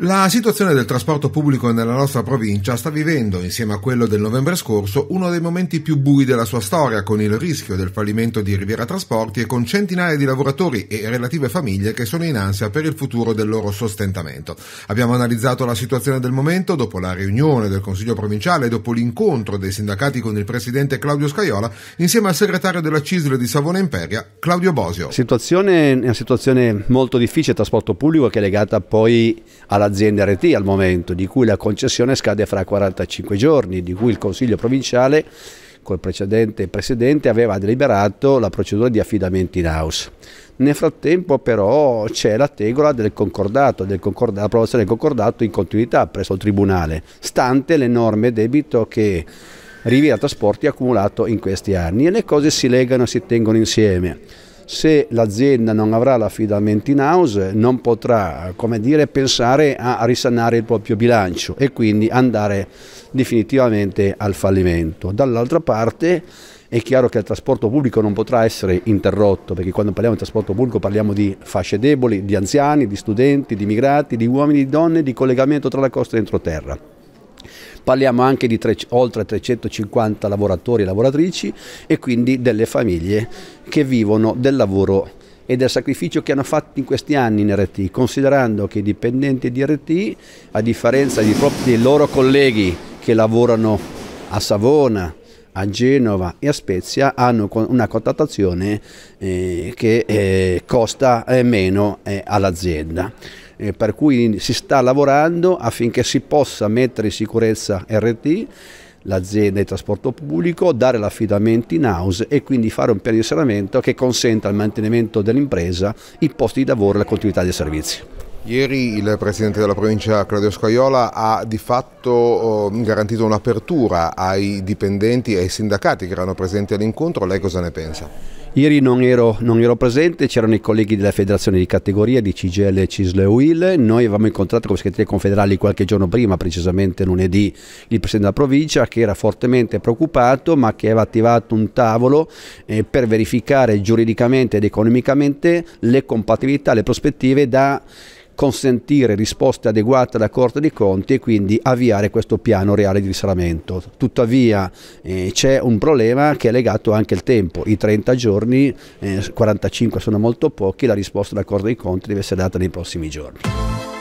La situazione del trasporto pubblico nella nostra provincia sta vivendo, insieme a quello del novembre scorso, uno dei momenti più bui della sua storia, con il rischio del fallimento di Riviera Trasporti e con centinaia di lavoratori e relative famiglie che sono in ansia per il futuro del loro sostentamento. Abbiamo analizzato la situazione del momento dopo la riunione del Consiglio provinciale e dopo l'incontro dei sindacati con il presidente Claudio Scaiola, insieme al segretario della CISL di Savona Imperia, Claudio Bosio. Situazione, una situazione molto difficile, trasporto pubblico, che è legata poi alla l'azienda RT al momento, di cui la concessione scade fra 45 giorni, di cui il Consiglio provinciale col precedente presidente aveva deliberato la procedura di affidamento in house. Nel frattempo però c'è la tegola del concordato, dell'approvazione del concordato in continuità presso il Tribunale, stante l'enorme debito che Riviera Trasporti ha accumulato in questi anni e le cose si legano e si tengono insieme se l'azienda non avrà l'affidamento in house non potrà dire, pensare a risanare il proprio bilancio e quindi andare definitivamente al fallimento. Dall'altra parte è chiaro che il trasporto pubblico non potrà essere interrotto, perché quando parliamo di trasporto pubblico parliamo di fasce deboli, di anziani, di studenti, di immigrati, di uomini e donne, di collegamento tra la costa e l'entroterra. Parliamo anche di tre, oltre 350 lavoratori e lavoratrici e quindi delle famiglie che vivono del lavoro e del sacrificio che hanno fatto in questi anni in RT, considerando che i dipendenti di RT, a differenza di proprio dei loro colleghi che lavorano a Savona, a Genova e a Spezia hanno una contrattazione eh, che eh, costa eh, meno eh, all'azienda. Eh, per cui si sta lavorando affinché si possa mettere in sicurezza RT l'azienda di trasporto pubblico, dare l'affidamento in house e quindi fare un piano di serramento che consenta il mantenimento dell'impresa, i posti di lavoro e la continuità dei servizi. Ieri il presidente della provincia Claudio Scaiola ha di fatto oh, garantito un'apertura ai dipendenti e ai sindacati che erano presenti all'incontro, lei cosa ne pensa? Ieri non ero, non ero presente, c'erano i colleghi della federazione di categoria di CGL, Cisle e UIL, noi avevamo incontrato con i segretari confederali qualche giorno prima, precisamente lunedì, il presidente della provincia che era fortemente preoccupato ma che aveva attivato un tavolo eh, per verificare giuridicamente ed economicamente le compatibilità, le prospettive da consentire risposte adeguate alla Corte dei Conti e quindi avviare questo piano reale di risanamento. Tuttavia eh, c'è un problema che è legato anche al tempo, i 30 giorni, eh, 45 sono molto pochi, la risposta della Corte dei Conti deve essere data nei prossimi giorni.